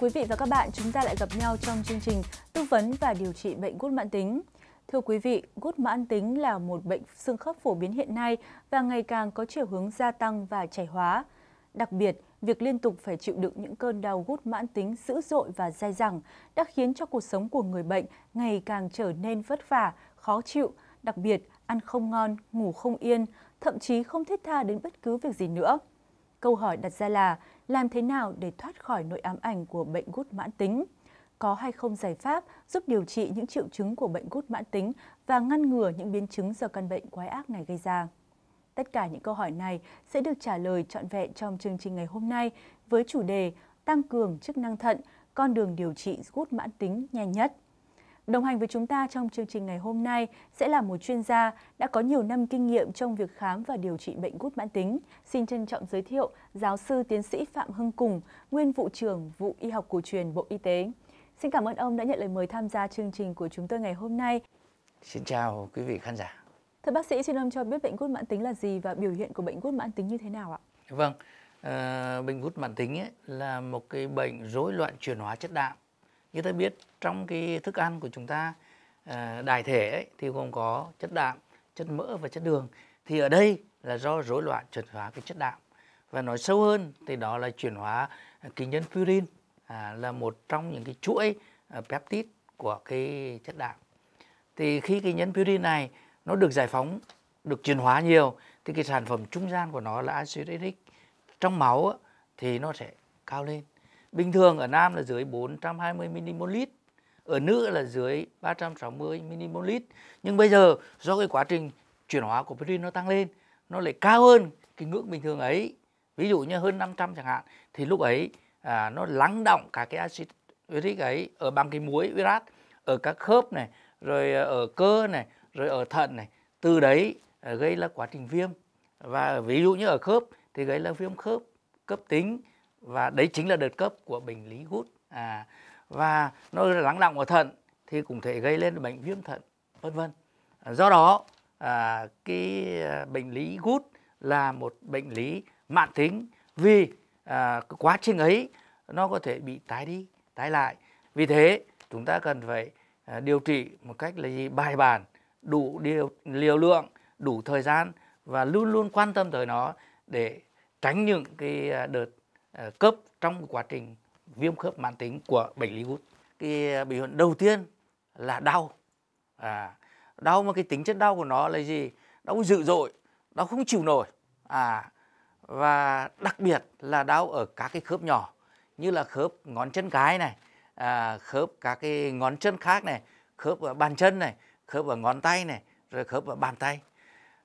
quý vị và các bạn, chúng ta lại gặp nhau trong chương trình tư vấn và điều trị bệnh gút mãn tính. Thưa quý vị, gút mãn tính là một bệnh xương khớp phổ biến hiện nay và ngày càng có chiều hướng gia tăng và trẻ hóa. Đặc biệt, việc liên tục phải chịu đựng những cơn đau gút mãn tính dữ dội và dai dẳng đã khiến cho cuộc sống của người bệnh ngày càng trở nên vất vả, khó chịu, đặc biệt ăn không ngon, ngủ không yên, thậm chí không thiết tha đến bất cứ việc gì nữa. Câu hỏi đặt ra là làm thế nào để thoát khỏi nỗi ám ảnh của bệnh gút mãn tính? Có hay không giải pháp giúp điều trị những triệu chứng của bệnh gút mãn tính và ngăn ngừa những biến chứng do căn bệnh quái ác này gây ra? Tất cả những câu hỏi này sẽ được trả lời trọn vẹn trong chương trình ngày hôm nay với chủ đề Tăng cường chức năng thận, con đường điều trị gút mãn tính nhanh nhất. Đồng hành với chúng ta trong chương trình ngày hôm nay sẽ là một chuyên gia đã có nhiều năm kinh nghiệm trong việc khám và điều trị bệnh gút mãn tính. Xin trân trọng giới thiệu giáo sư tiến sĩ Phạm Hưng Cùng, nguyên vụ trưởng vụ y học cổ truyền Bộ Y tế. Xin cảm ơn ông đã nhận lời mời tham gia chương trình của chúng tôi ngày hôm nay. Xin chào quý vị khán giả. Thưa bác sĩ, xin ông cho biết bệnh gút mãn tính là gì và biểu hiện của bệnh gút mãn tính như thế nào ạ? Vâng, à, bệnh gút mãn tính ấy là một cái bệnh rối loạn chuyển hóa chất đạm như ta biết trong cái thức ăn của chúng ta à, đại thể ấy, thì gồm có chất đạm chất mỡ và chất đường thì ở đây là do rối loạn chuyển hóa cái chất đạm và nói sâu hơn thì đó là chuyển hóa kinh nhân purin à, là một trong những cái chuỗi à, peptide của cái chất đạm thì khi cái nhân purin này nó được giải phóng được chuyển hóa nhiều thì cái sản phẩm trung gian của nó là acid uric trong máu thì nó sẽ cao lên Bình thường ở nam là dưới 420 mmol, ở nữ là dưới 360 mmol. Nhưng bây giờ do cái quá trình chuyển hóa của protein nó tăng lên, nó lại cao hơn cái ngưỡng bình thường ấy. Ví dụ như hơn 500 chẳng hạn thì lúc ấy à, nó lắng động cả cái axit uric ấy ở bằng cái muối urat ở các khớp này, rồi ở cơ này, rồi ở thận này. Từ đấy à, gây là quá trình viêm và ví dụ như ở khớp thì gây là viêm khớp cấp tính và đấy chính là đợt cấp của bệnh lý gút à, và nó lắng động ở thận thì cũng thể gây lên bệnh viêm thận vân vân do đó à, cái à, bệnh lý gút là một bệnh lý mãn tính vì à, quá trình ấy nó có thể bị tái đi tái lại vì thế chúng ta cần phải à, điều trị một cách là gì bài bản đủ điều, liều lượng đủ thời gian và luôn luôn quan tâm tới nó để tránh những cái à, đợt Ờ, cấp trong quá trình viêm khớp mãn tính của bệnh lý gút cái ờ, biểu hiện đầu tiên là đau à, đau mà cái tính chất đau của nó là gì đau dữ dội đau không chịu nổi à và đặc biệt là đau ở các cái khớp nhỏ như là khớp ngón chân cái này à, khớp các cái ngón chân khác này khớp ở bàn chân này khớp ở ngón tay này rồi khớp ở bàn tay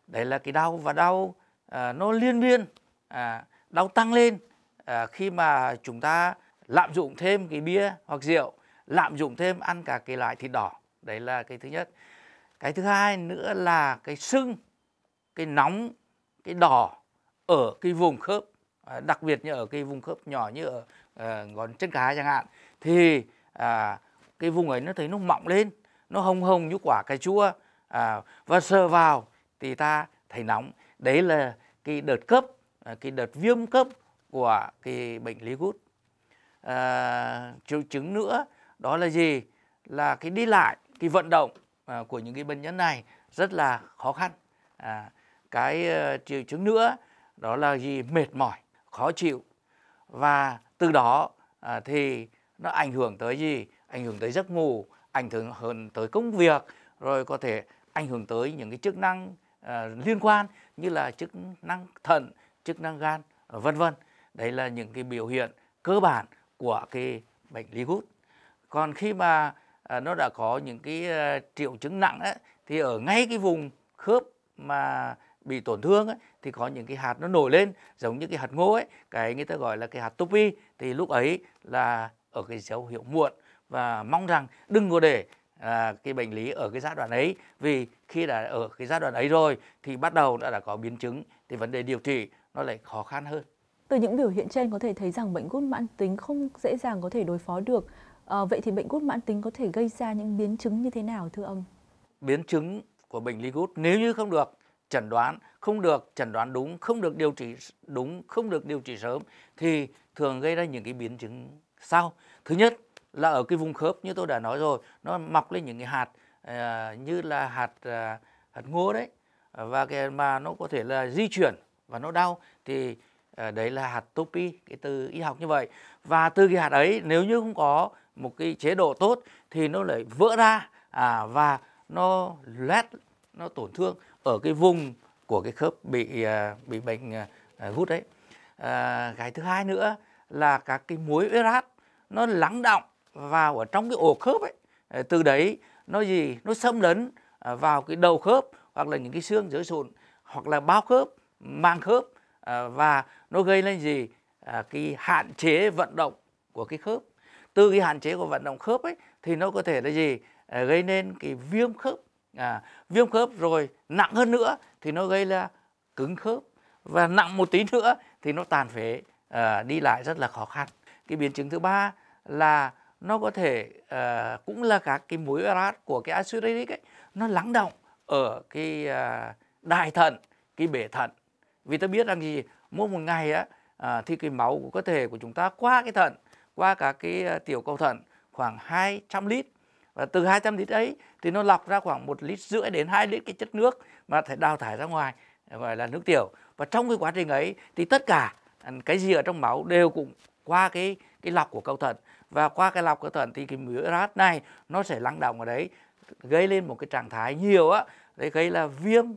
đấy là cái đau và đau à, nó liên miên à, đau tăng lên à, khi mà chúng ta lạm dụng thêm cái bia hoặc rượu lạm dụng thêm ăn cả cái loại thịt đỏ đấy là cái thứ nhất cái thứ hai nữa là cái sưng cái nóng cái đỏ ở cái vùng khớp à, đặc biệt như ở cái vùng khớp nhỏ như ở à, ngón chân cá chẳng hạn thì à, cái vùng ấy nó thấy nó mọng lên nó hồng hồng như quả cà chua à, và sờ vào thì ta thấy nóng đấy là cái đợt cấp à, cái đợt viêm cấp của cái bệnh lý gút à, triệu chứng nữa đó là gì là cái đi lại cái vận động à, của những cái bệnh nhân này rất là khó khăn à, cái uh, triệu chứng nữa đó là gì mệt mỏi khó chịu và từ đó à, thì nó ảnh hưởng tới gì ảnh hưởng tới giấc ngủ ảnh hưởng hơn tới công việc rồi có thể ảnh hưởng tới những cái chức năng uh, liên quan như là chức năng thận chức năng gan vân vân đấy là những cái biểu hiện cơ bản của cái bệnh lý gút còn khi mà à, nó đã có những cái ờ, triệu chứng nặng ấy, thì ở ngay cái vùng khớp mà bị tổn thương ấy, thì có những cái hạt nó nổi lên giống như cái hạt ngô ấy cái người ta gọi là cái hạt topi thì lúc ấy là ở cái dấu hiệu muộn và mong rằng đừng có để à, cái bệnh lý ở cái giai đoạn ấy vì khi đã ở cái giai đoạn ấy rồi thì bắt đầu đã, đã có biến chứng thì vấn đề điều trị nó lại khó khăn hơn từ những biểu hiện trên có thể thấy rằng bệnh gút mãn tính không dễ dàng có thể đối phó được. À, vậy thì bệnh gút mãn tính có thể gây ra những biến chứng như thế nào thưa ông? Biến chứng của bệnh lý gút nếu như không được chẩn đoán, không được chẩn đoán đúng, không được điều trị đúng, không được điều trị sớm thì thường gây ra những cái biến chứng sau. Thứ nhất là ở cái vùng khớp như tôi đã nói rồi, nó mọc lên những cái hạt uh, như là hạt uh, hạt ngô đấy và cái mà nó có thể là di chuyển và nó đau thì Ờ, đấy là hạt topi cái từ y học như vậy và từ cái hạt ấy nếu như không có một cái chế độ tốt thì nó lại vỡ ra à, và nó loét nó tổn thương ở cái vùng của cái khớp bị à, bị bệnh à, à, gút đấy à, cái thứ hai nữa là các cái muối urat nó lắng động vào ở trong cái ổ khớp ấy ờ, từ đấy nó gì nó xâm lấn vào cái đầu khớp hoặc là những cái xương dưới sụn hoặc là bao khớp mang khớp Ờ, và nó gây lên gì à, cái hạn chế vận động của cái khớp từ cái hạn chế của vận động khớp ấy thì nó có thể là gì à, gây nên cái viêm khớp à, viêm khớp rồi nặng hơn nữa thì nó gây ra cứng khớp và nặng một tí nữa thì nó tàn phế à, đi lại rất là khó khăn cái biến chứng thứ ba là nó có thể à, cũng là các cái muối urat của cái acid uric ấy nó lắng động ở cái à, đài thận cái bể thận vì ta biết rằng gì mỗi một ngày á à, thì cái máu của cơ thể của chúng ta qua cái thận qua các cái à, tiểu cầu thận khoảng 200 lít và từ 200 lít ấy thì nó lọc ra khoảng một lít rưỡi đến 2 lít cái chất nước mà phải đào thải ra ngoài gọi là nước tiểu và trong cái quá trình ấy thì tất cả cái gì ở trong máu đều cũng qua cái cái lọc của cầu thận và qua cái lọc cầu thận thì cái rát này nó sẽ lắng động ở đấy gây lên một cái trạng thái nhiều á đấy gây là viêm uh,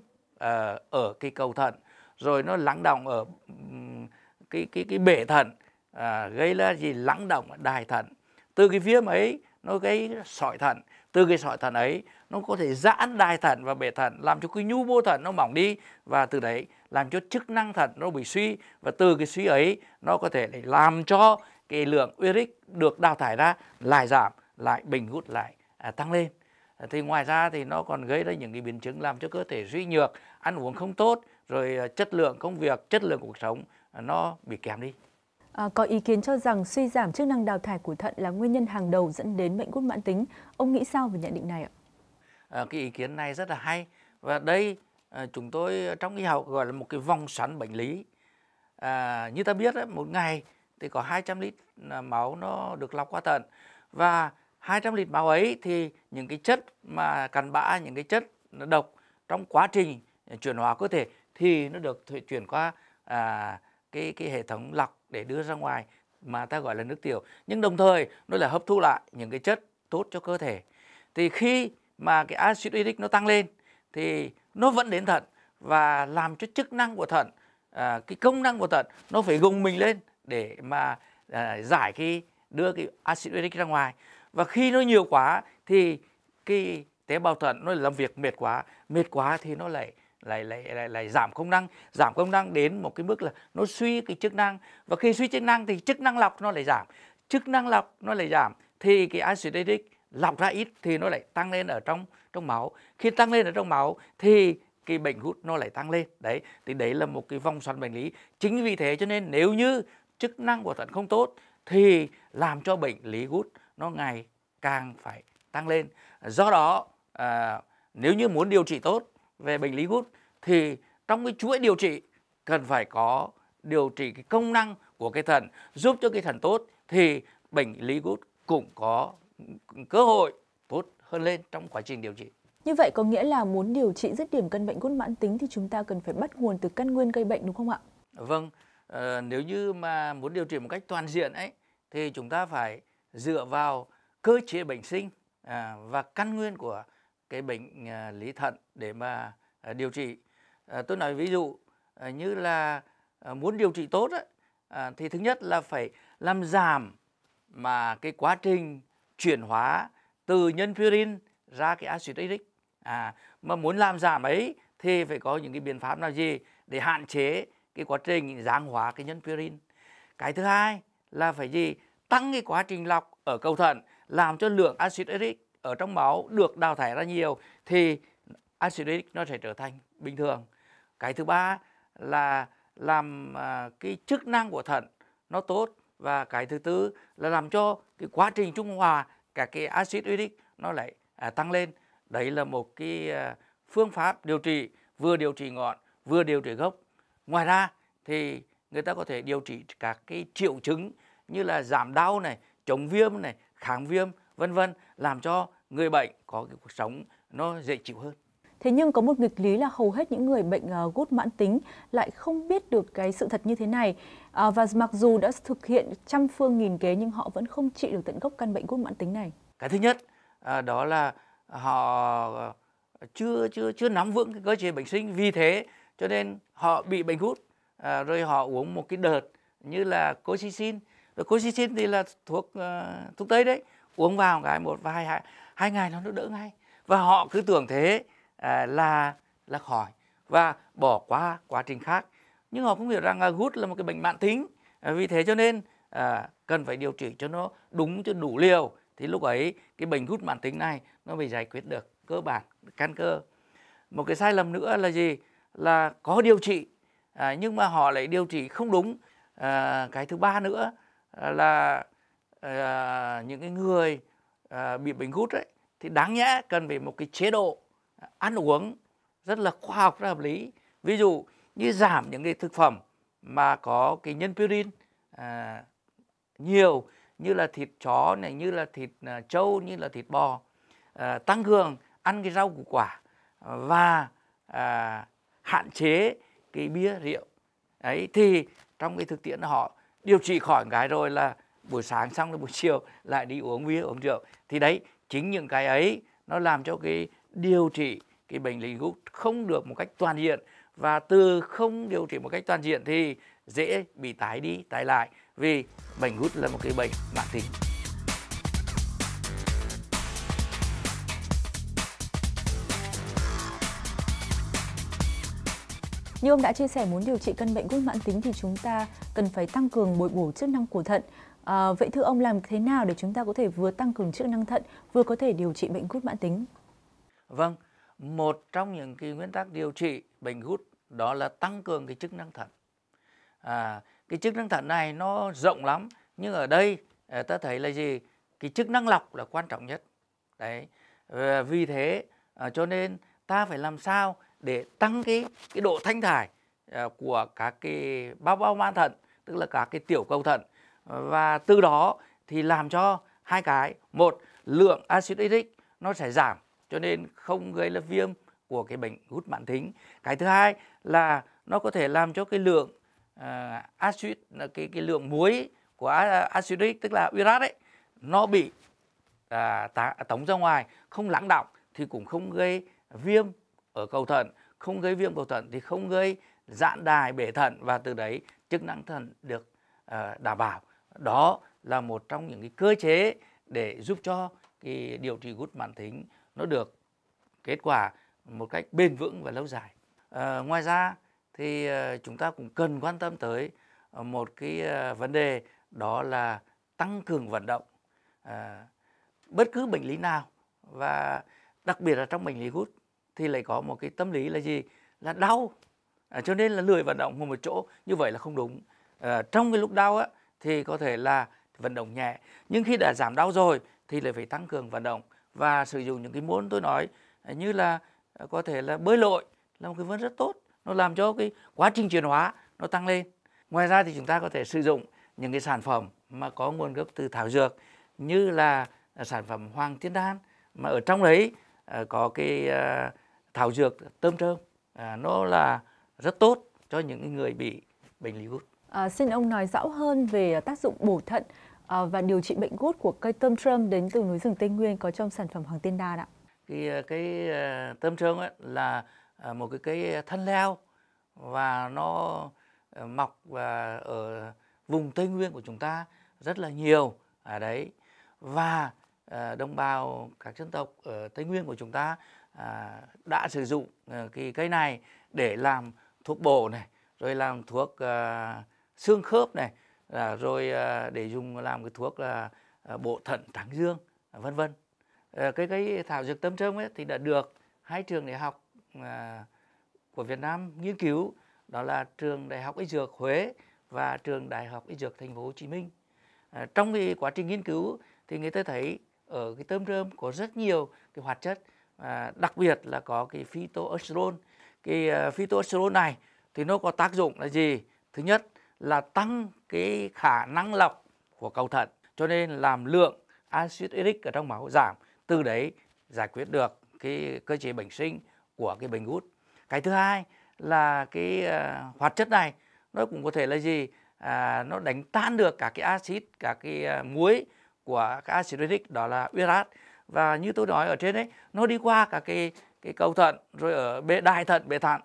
ở cái cầu thận rồi nó lắng động ở cái cái cái bể thận à, gây ra gì lắng động ở đài thận từ cái viêm ấy nó gây sỏi thận từ cái sỏi thận ấy nó có thể giãn đài thận và bể thận làm cho cái nhu mô thận nó mỏng đi và từ đấy làm cho chức năng thận nó bị suy và từ cái suy ấy nó có thể làm cho cái lượng uric được đào thải ra lại giảm lại bình hút lại à, tăng lên thì ngoài ra thì nó còn gây ra những cái biến chứng làm cho cơ thể suy nhược ăn uống không tốt rồi à, chất lượng công việc chất lượng cuộc sống à, nó bị kém đi À, có ý kiến cho rằng suy giảm chức năng đào thải của thận là nguyên nhân hàng đầu dẫn đến bệnh gút mãn tính. Ông nghĩ sao về nhận định này ạ? À, cái ý kiến này rất là hay và đây à, chúng tôi trong y học gọi là một cái vòng xoắn bệnh lý. À, như ta biết ấy, một ngày thì có 200 lít à, máu nó được lọc qua thận và 200 lít máu ấy thì những cái chất mà cặn bã những cái chất độc trong quá trình chuyển hóa cơ thể thì nó được chuyển qua à, cái cái hệ thống lọc để đưa ra ngoài mà ta gọi là nước tiểu nhưng đồng thời nó là hấp thu lại những cái chất tốt cho cơ thể thì khi mà cái axit uric nó tăng lên thì nó vẫn đến thận và làm cho chức năng của thận à, cái công năng của thận nó phải gồng mình lên để mà à, giải cái đưa cái axit uric ra ngoài và khi nó nhiều quá thì cái tế bào thận nó làm việc mệt quá mệt quá thì nó lại lại, lại, lại, lại giảm công năng giảm công năng đến một cái mức là nó suy cái chức năng và khi suy chức năng thì chức năng lọc nó lại giảm chức năng lọc nó lại giảm thì cái acid uric lọc ra ít thì nó lại tăng lên ở trong trong máu khi tăng lên ở trong máu thì cái bệnh gút nó lại tăng lên đấy thì đấy là một cái vòng xoắn bệnh lý chính vì thế cho nên nếu như chức năng của thận không tốt thì làm cho bệnh lý gút nó ngày càng phải tăng lên do đó à, nếu như muốn điều trị tốt về bệnh lý gút thì trong cái chuỗi điều trị cần phải có điều trị cái công năng của cái thận giúp cho cái thận tốt thì bệnh lý gút cũng có cơ hội tốt hơn lên trong quá trình điều trị. Như vậy có nghĩa là muốn điều trị dứt điểm căn bệnh gút mãn tính thì chúng ta cần phải bắt nguồn từ căn nguyên gây bệnh đúng không ạ? Vâng, ờ, nếu như mà muốn điều trị một cách toàn diện ấy thì chúng ta phải dựa vào cơ chế bệnh sinh à, và căn nguyên của cái bệnh à, lý thận để mà à, điều trị Ờ, tôi nói ví dụ ờ, như là ờ, muốn điều trị tốt ấy, thì thứ nhất là phải làm giảm mà cái quá trình chuyển hóa từ nhân purine ra cái axit uric à, mà muốn làm giảm ấy thì phải có những cái biện pháp nào gì để hạn chế cái quá trình giáng hóa cái nhân purine cái thứ hai là phải gì tăng cái quá trình lọc ở cầu thận làm cho lượng axit uric ở trong máu được đào thải ra nhiều thì axit uric nó sẽ trở thành bình thường cái thứ ba là làm à, cái chức năng của thận nó tốt và cái thứ tư là làm cho cái quá trình trung hòa các cái axit uric nó lại à, tăng lên đấy là một cái à, phương pháp điều trị vừa điều trị ngọn vừa điều trị gốc ngoài ra thì người ta có thể điều trị các cái triệu chứng như là giảm đau này chống viêm này kháng viêm vân vân làm cho người bệnh có cái cuộc sống nó dễ chịu hơn Thế nhưng có một nghịch lý là hầu hết những người bệnh ờ, gút mãn tính lại không biết được cái sự thật như thế này. À, và mặc dù đã thực hiện trăm phương nghìn kế nhưng họ vẫn không trị được tận gốc căn bệnh gút mãn tính này. Cái thứ nhất à, đó là họ chưa chưa chưa nắm vững cái cơ chế bệnh sinh vì thế cho nên họ bị bệnh gút à, rồi họ uống một cái đợt như là coxicin rồi coxicin thì là thuốc uh, thuốc tây đấy uống vào cái một vài hai, hai ngày nó đỡ ngay và họ cứ tưởng thế là là khỏi và bỏ qua quá trình khác nhưng họ không hiểu rằng gút là một cái bệnh mạng tính à, vì thế cho nên à, cần phải điều trị cho nó đúng cho đủ liều thì lúc ấy cái bệnh gút mạng tính này nó mới giải quyết được cơ bản căn cơ một cái sai lầm nữa là gì là có điều trị à, nhưng mà họ lại điều trị không đúng à, cái thứ ba nữa là à, những cái người à, bị bệnh gút ấy thì đáng nhẽ cần phải một cái chế độ ăn uống rất là khoa học rất hợp lý ví dụ như giảm những cái thực phẩm mà có cái nhân purin à, nhiều như là thịt chó này như là thịt à, trâu như là thịt bò à, tăng cường ăn cái rau củ quả và à, hạn chế cái bia rượu ấy thì trong cái thực tiễn họ điều trị khỏi cái rồi là buổi sáng xong rồi buổi chiều lại đi uống bia uống rượu thì đấy chính những cái ấy nó làm cho cái điều trị cái bệnh lý gút không được một cách toàn diện và từ không điều trị một cách toàn diện thì dễ bị tái đi tái lại vì bệnh gút là một cái bệnh mãn tính Như ông đã chia sẻ muốn điều trị căn bệnh gút mãn tính thì chúng ta cần phải tăng cường bồi bổ chức năng của thận. À, vậy thưa ông làm thế nào để chúng ta có thể vừa tăng cường chức năng thận vừa có thể điều trị bệnh gút mãn tính? Vâng, một trong những cái nguyên tắc điều trị bệnh hút đó là tăng cường cái chức năng thận. À, cái chức năng thận này nó rộng lắm nhưng ở đây à, ta thấy là gì? Cái chức năng lọc là quan trọng nhất. Đấy. À, vì thế à, cho nên ta phải làm sao để tăng cái cái độ thanh thải à, của các cái bao bao man thận tức là các cái tiểu cầu thận và từ đó thì làm cho hai cái một lượng axit uric nó sẽ giảm cho nên không gây ra viêm của cái bệnh gút mãn tính cái thứ hai là nó có thể làm cho cái lượng uh, là cái cái lượng muối của acidic tức là urat ấy nó bị à, tống ra ngoài không lắng đọng thì cũng không gây viêm ở cầu thận không gây viêm cầu thận thì không gây giãn đài bể thận và từ đấy chức năng thận được à, đảm bảo đó là một trong những cái cơ chế để giúp cho cái điều trị gút mãn tính nó được kết quả một cách bền vững và lâu dài à, ngoài ra thì ờ, chúng ta cũng cần quan tâm tới ờ, một cái vấn đề đó là tăng cường vận động à, bất cứ bệnh lý nào và đặc biệt là trong bệnh lý hút thì lại có một cái tâm lý là gì là đau à, cho nên là lười vận động một chỗ như vậy là không đúng à, trong cái lúc đau á, thì có thể là vận động nhẹ nhưng khi đã giảm đau rồi thì lại phải tăng cường vận động và sử dụng những cái môn tôi nói à, như là à, có thể là bơi lội là một cái vốn rất tốt nó làm cho cái quá trình chuyển hóa nó tăng lên ngoài ra thì chúng ta có thể sử dụng những cái sản phẩm mà có nguồn gốc từ thảo dược như là à, sản phẩm hoàng thiên đan mà ở trong đấy có cái thảo dược tôm trơm nó là rất tốt cho những người bị bệnh lý gút. À, xin ông nói rõ hơn về tác dụng bổ thận Ờ, và điều trị bệnh gút của cây tôm trơm đến từ núi rừng Tây Nguyên có trong sản phẩm Hoàng Tiên Đan ạ? Ờ, cái cái ờ, tôm trơm ấy là một cái cây thân leo và nó mọc và ở vùng Tây Nguyên của chúng ta rất là nhiều ở à, đấy và đồng bào các dân tộc ở Tây Nguyên của chúng ta à, đã sử dụng cái cây này để làm thuốc bổ này rồi làm thuốc xương khớp này à, rồi à, để dùng làm cái thuốc là à, bộ thận trắng dương à, vân vân à, cái cái thảo dược tâm trâm ấy thì đã được hai trường đại học à, của Việt Nam nghiên cứu đó là trường đại học y dược Huế và trường đại học y dược Thành phố Hồ Chí Minh à, trong cái quá trình nghiên cứu thì người ta thấy ở cái tôm rơm có rất nhiều cái hoạt chất à, đặc biệt là có cái phytosterol cái uh, à, phytosterol này thì nó có tác dụng là gì thứ nhất là tăng cái khả năng lọc của cầu thận cho nên làm lượng axit uric ở trong máu giảm từ đấy giải quyết được cái cơ chế bệnh sinh của cái bệnh gút cái thứ hai là cái uh, hoạt chất này nó cũng có thể là gì à, nó đánh tan được cả cái axit các cái uh, muối của các axit uric đó là urat và như tôi nói ở trên đấy nó đi qua cả cái cái cầu thận rồi ở bề đại thận bề thận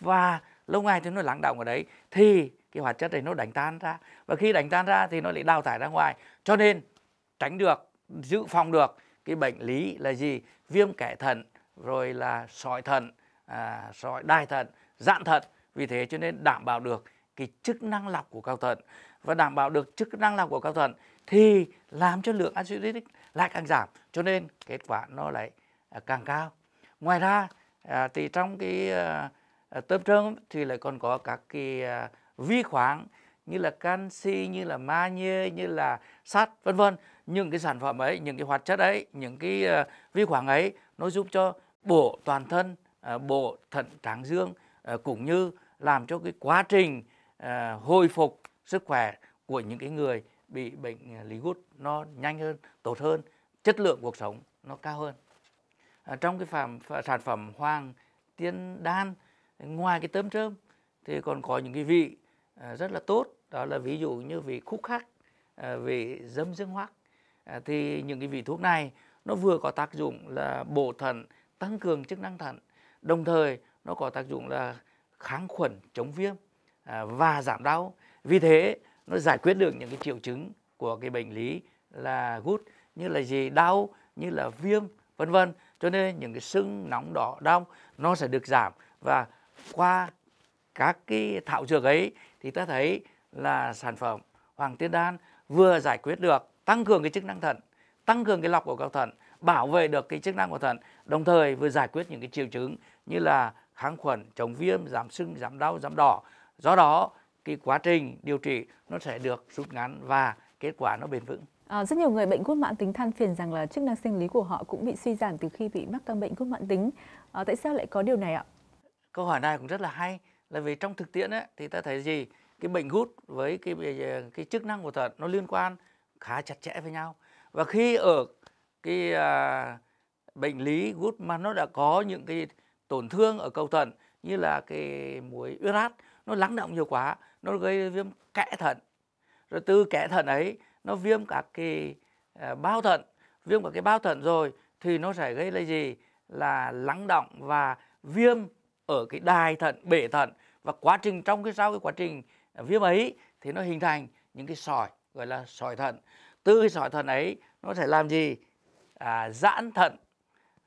và lâu ngày thì nó lắng động ở đấy thì cái hoạt chất này nó đánh tan ra và khi đánh tan ra thì nó lại đào thải ra ngoài cho nên tránh được dự phòng được cái bệnh lý là gì viêm kẽ thận rồi là sỏi thận à, sỏi đai thận dạn thận vì thế cho nên đảm bảo được cái chức năng lọc của cao thận và đảm bảo được chức năng lọc của cao thận thì làm cho lượng acidic lại càng giảm cho nên kết quả nó lại à, càng cao ngoài ra à, thì trong cái à, à tôm trơn thì lại còn có các cái à, vi khoáng như là canxi như là magie như là sắt vân vân những cái sản phẩm ấy những cái hoạt chất ấy những cái ờ, vi khoáng ấy nó giúp cho bộ toàn thân ờ, bộ thận tráng dương ờ, cũng như làm cho cái quá trình hồi phục sức khỏe của những cái người bị bệnh lý gút nó nhanh hơn tốt hơn chất lượng cuộc sống nó cao hơn trong cái phạm, sản phẩm hoàng tiên đan ngoài cái tôm trơm thì còn có những cái vị À, rất là tốt đó là ví dụ như vị khúc khắc à, vị dâm dương hoắc à, thì những cái vị thuốc này nó vừa có tác dụng là bổ thận tăng cường chức năng thận đồng thời nó có tác dụng là kháng khuẩn chống viêm và giảm đau vì thế nó giải quyết được những cái triệu chứng của cái bệnh lý là gút như là gì đau như là viêm vân vân cho nên những cái sưng nóng đỏ đau nó sẽ được giảm và qua các cái thảo dược ấy thì ta thấy là sản phẩm Hoàng Tiên Đan vừa giải quyết được tăng cường cái chức năng thận, tăng cường cái lọc của các thận, bảo vệ được cái chức năng của thận, đồng thời vừa giải quyết những cái triệu chứng như là kháng khuẩn, chống viêm, giảm sưng, giảm đau, giảm đỏ. Do đó cái quá trình điều trị nó sẽ được rút ngắn và kết quả nó bền vững. À, rất nhiều người bệnh gút mãn tính than phiền rằng là chức năng sinh lý của họ cũng bị suy giảm từ khi bị mắc căn bệnh gút mãn tính. À, tại sao lại có điều này ạ? Câu hỏi này cũng rất là hay là vì trong thực tiễn ấy, thì ta thấy gì cái bệnh gút với cái ờ, cái chức năng của thận nó liên quan khá chặt chẽ với nhau và khi ở cái à, bệnh lý gút mà nó đã có những cái tổn thương ở cầu thận như là cái muối urat nó lắng động nhiều quá nó gây viêm kẽ thận rồi từ kẽ thận ấy nó viêm các cái à, bao thận viêm các cái bao thận rồi thì nó sẽ gây là gì là lắng động và viêm ở cái đài thận bể thận và quá trình trong cái sau cái quá trình viêm ấy thì nó hình thành những cái sỏi gọi là sỏi thận từ cái sỏi thận ấy nó sẽ làm gì à, giãn thận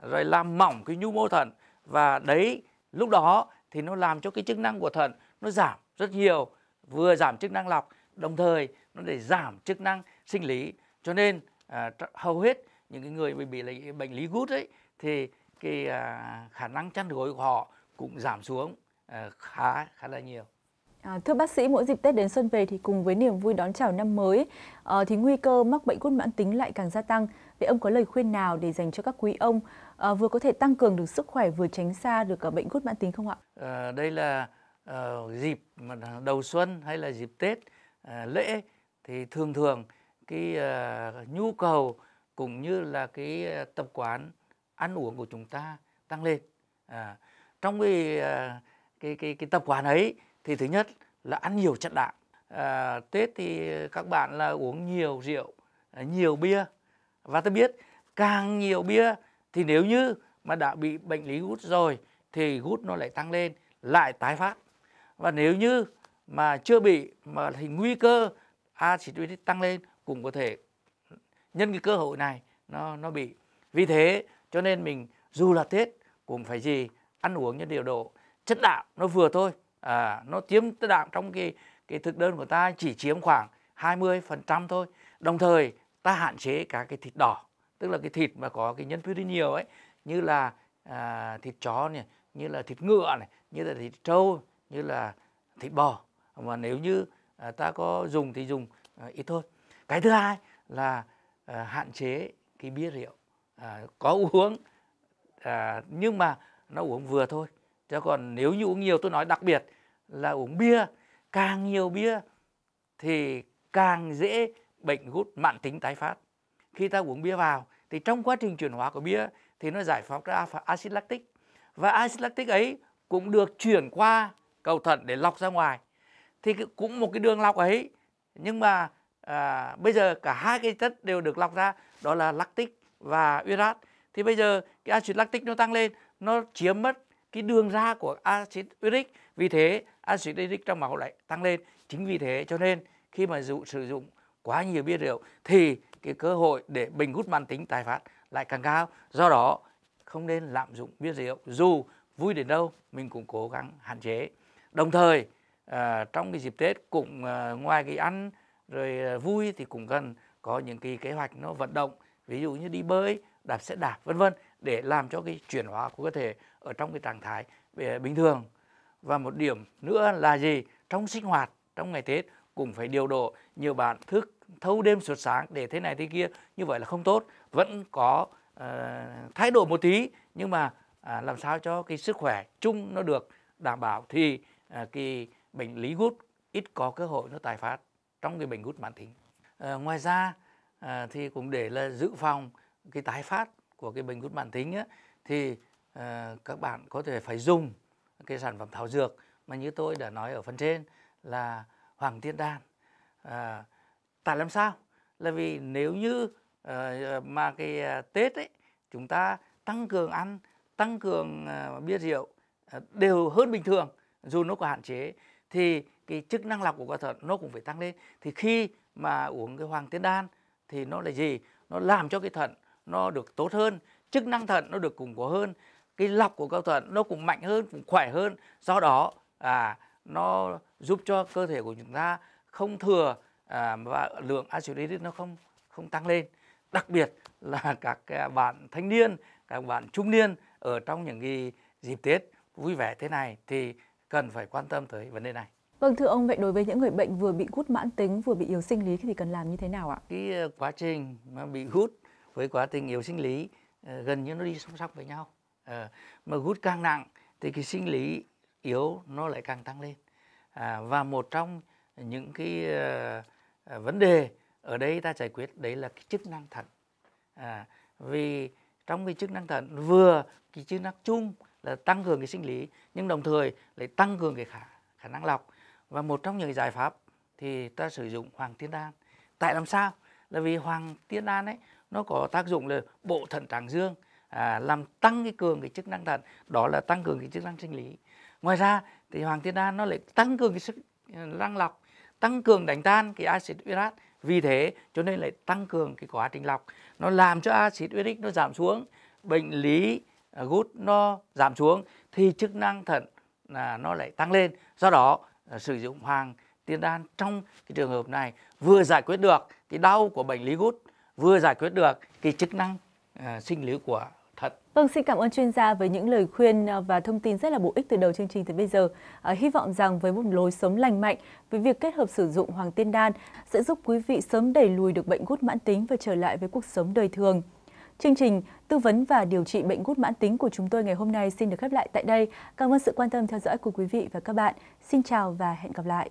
rồi làm mỏng cái nhu mô thận và đấy lúc đó thì nó làm cho cái chức năng của thận nó giảm rất nhiều vừa giảm chức năng lọc đồng thời nó để giảm chức năng sinh lý cho nên à, hầu hết những cái người bị bị bệnh lý gút ấy thì cái à, khả năng chăn gối của họ cũng giảm xuống ờ, khá khá là nhiều. À, thưa bác sĩ, mỗi dịp Tết đến xuân về thì cùng với niềm vui đón chào năm mới à, thì nguy cơ mắc bệnh gút mãn tính lại càng gia tăng. Vậy ông có lời khuyên nào để dành cho các quý ông à, vừa có thể tăng cường được sức khỏe vừa tránh xa được cả bệnh gút mãn tính không ạ? À, đây là à, dịp đầu xuân hay là dịp Tết à, lễ thì thường thường cái à, nhu cầu cũng như là cái tập quán ăn uống của chúng ta tăng lên. À, trong cái ờ, cái cái, cái tập quán ấy thì thứ nhất là ăn nhiều chất đạm à, tết thì các bạn là uống nhiều rượu ờ, nhiều bia và tôi biết càng nhiều bia thì nếu như mà đã bị bệnh lý gút rồi thì gút nó lại tăng lên lại tái phát và nếu như mà chưa bị mà thì nguy cơ acid uric tăng lên cũng có thể nhân cái cơ hội này nó nó bị vì thế cho nên mình dù là tết cũng phải gì ăn uống như điều độ chất đạm nó vừa thôi à, nó chiếm chất đạm trong cái cái thực đơn của ta chỉ chiếm khoảng 20% thôi đồng thời ta hạn chế cả cái thịt đỏ tức là cái thịt mà có cái nhân purin nhiều ấy như là à, thịt chó này như là thịt ngựa này như là thịt trâu như là thịt bò mà nếu như à, ta có dùng thì dùng à, ít thôi cái thứ hai là à, hạn chế cái bia rượu à, có uống à, nhưng mà nó uống vừa thôi chứ còn nếu như uống nhiều tôi nói đặc biệt là uống bia càng nhiều bia thì càng dễ bệnh gút mạn tính tái phát khi ta uống bia vào thì trong quá trình chuyển hóa của bia thì nó giải phóng ra acid lactic và acid lactic ấy cũng được chuyển qua cầu thận để lọc ra ngoài thì cũng một cái đường lọc ấy nhưng mà à, bây giờ cả hai cái chất đều được lọc ra đó là lactic và urat thì bây giờ cái acid lactic nó tăng lên nó chiếm mất cái đường ra của axit uric vì thế axit uric trong máu lại tăng lên chính vì thế cho nên khi mà dụ sử dụng quá nhiều bia rượu thì cái cơ hội để bệnh hút mãn tính tái phát lại càng cao do đó không nên lạm dụng bia rượu dù vui đến đâu mình cũng cố gắng hạn chế đồng thời à, trong cái dịp tết cũng à, ngoài cái ăn rồi à, vui thì cũng cần có những cái kế hoạch nó vận động ví dụ như đi bơi đạp xe đạp vân vân để làm cho cái chuyển hóa của cơ thể ở trong cái trạng thái bình thường và một điểm nữa là gì trong sinh hoạt trong ngày tết cũng phải điều độ nhiều bạn thức thâu đêm suốt sáng để thế này thế kia như vậy là không tốt vẫn có uh, thái độ một tí nhưng mà uh, làm sao cho cái sức khỏe chung nó được đảm bảo thì uh, cái bệnh lý gút ít có cơ hội nó tái phát trong cái bệnh gút mãn tính uh, ngoài ra uh, thì cũng để là dự phòng cái tái phát của cái bệnh gút mãn tính á, thì uh, các bạn có thể phải dùng cái sản phẩm thảo dược mà như tôi đã nói ở phần trên là hoàng tiên đan à, tại làm sao là vì nếu như uh, mà cái uh, tết ấy chúng ta tăng cường ăn tăng cường uh, bia rượu uh, đều hơn bình thường dù nó có hạn chế thì cái chức năng lọc của quả thận nó cũng phải tăng lên thì khi mà uống cái hoàng tiên đan thì nó là gì nó làm cho cái thận nó được tốt hơn chức năng thận nó được củng cố hơn cái lọc của cao thận nó cũng mạnh hơn cũng khỏe hơn do đó à nó giúp cho cơ thể của chúng ta không thừa à, và lượng axit nó không không tăng lên đặc biệt là các bạn thanh niên các bạn trung niên ở trong những cái dịp tết vui vẻ thế này thì cần phải quan tâm tới vấn đề này Vâng thưa ông, vậy đối với những người bệnh vừa bị gút mãn tính vừa bị yếu sinh lý thì cần làm như thế nào ạ? Cái ờ, quá trình mà bị gút với quá trình yếu sinh lý ờ, gần như nó đi song song với nhau à, mà gút càng nặng thì cái sinh lý yếu nó lại càng tăng lên à, và một trong những cái à, vấn đề ở đây ta giải quyết đấy là cái chức năng thận à, vì trong cái chức năng thận vừa cái chức năng chung là tăng cường cái sinh lý nhưng đồng thời lại tăng cường cái khả khả năng lọc và một trong những giải pháp thì ta sử dụng hoàng tiên đan tại làm sao là vì hoàng tiên đan ấy nó có tác dụng là bộ thận tràng dương à, làm tăng cái cường cái chức năng thận đó là tăng cường cái chức năng sinh lý ngoài ra thì hoàng thiên đan nó lại tăng cường cái sức năng à, lọc tăng cường đánh tan cái axit uric vì thế cho nên lại tăng cường cái quá trình lọc nó làm cho axit uric nó giảm xuống bệnh lý à, gút nó giảm xuống thì chức năng thận là nó lại tăng lên do đó à, sử dụng hoàng tiên đan trong cái trường hợp này vừa giải quyết được cái đau của bệnh lý gút vừa giải quyết được cái chức năng uh, sinh lý của thận. Vâng, xin cảm ơn chuyên gia với những lời khuyên ờ, và thông tin rất là bổ ích từ đầu chương trình tới bây giờ. À, hy vọng rằng với một lối sống lành mạnh, với việc kết hợp sử dụng hoàng tiên đan sẽ giúp quý vị sớm đẩy lùi được bệnh gút mãn tính và trở lại với cuộc sống đời thường. Chương trình tư vấn và điều trị bệnh gút mãn tính của chúng tôi ngày hôm nay xin được khép lại tại đây. Cảm ơn sự quan tâm theo dõi của quý vị và các bạn. Xin chào và hẹn gặp lại.